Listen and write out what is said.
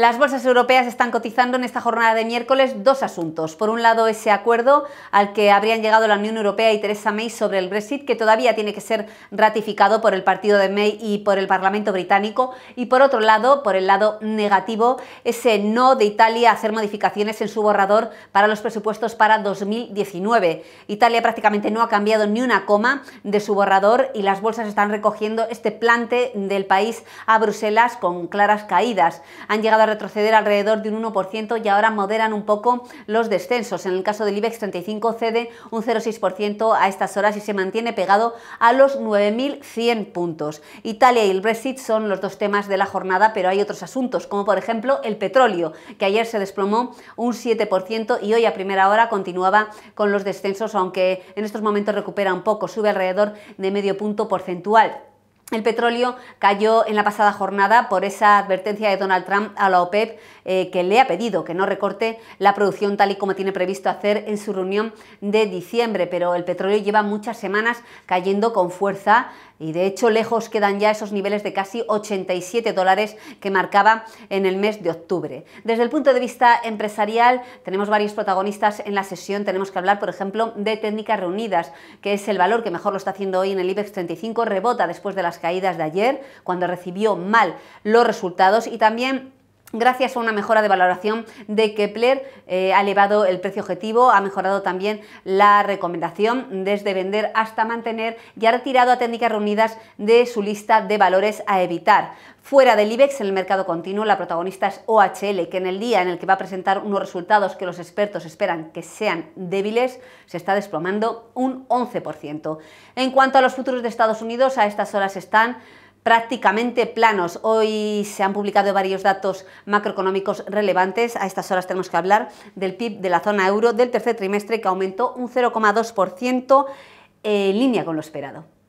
Las bolsas europeas están cotizando en esta jornada de miércoles dos asuntos. Por un lado, ese acuerdo al que habrían llegado la Unión Europea y teresa May sobre el Brexit, que todavía tiene que ser ratificado por el partido de May y por el Parlamento británico. Y por otro lado, por el lado negativo, ese no de Italia a hacer modificaciones en su borrador para los presupuestos para 2019. Italia prácticamente no ha cambiado ni una coma de su borrador y las bolsas están recogiendo este plante del país a Bruselas con claras caídas. Han llegado retroceder alrededor de un 1% y ahora moderan un poco los descensos. En el caso del IBEX 35 cede un 0,6% a estas horas y se mantiene pegado a los 9.100 puntos. Italia y el Brexit son los dos temas de la jornada, pero hay otros asuntos, como por ejemplo el petróleo, que ayer se desplomó un 7% y hoy a primera hora continuaba con los descensos, aunque en estos momentos recupera un poco, sube alrededor de medio punto porcentual. El petróleo cayó en la pasada jornada por esa advertencia de Donald Trump a la OPEP eh, que le ha pedido que no recorte la producción tal y como tiene previsto hacer en su reunión de diciembre, pero el petróleo lleva muchas semanas cayendo con fuerza y de hecho lejos quedan ya esos niveles de casi 87 dólares que marcaba en el mes de octubre. Desde el punto de vista empresarial tenemos varios protagonistas en la sesión, tenemos que hablar por ejemplo de técnicas reunidas, que es el valor que mejor lo está haciendo hoy en el IBEX 35, rebota después de las caídas de ayer, cuando recibió mal los resultados y también gracias a una mejora de valoración de Kepler, eh, ha elevado el precio objetivo, ha mejorado también la recomendación desde vender hasta mantener y ha retirado a técnicas reunidas de su lista de valores a evitar. Fuera del IBEX, en el mercado continuo, la protagonista es OHL, que en el día en el que va a presentar unos resultados que los expertos esperan que sean débiles, se está desplomando un 11%. En cuanto a los futuros de Estados Unidos, a estas horas están prácticamente planos. Hoy se han publicado varios datos macroeconómicos relevantes. A estas horas tenemos que hablar del PIB de la zona euro del tercer trimestre que aumentó un 0,2% en línea con lo esperado.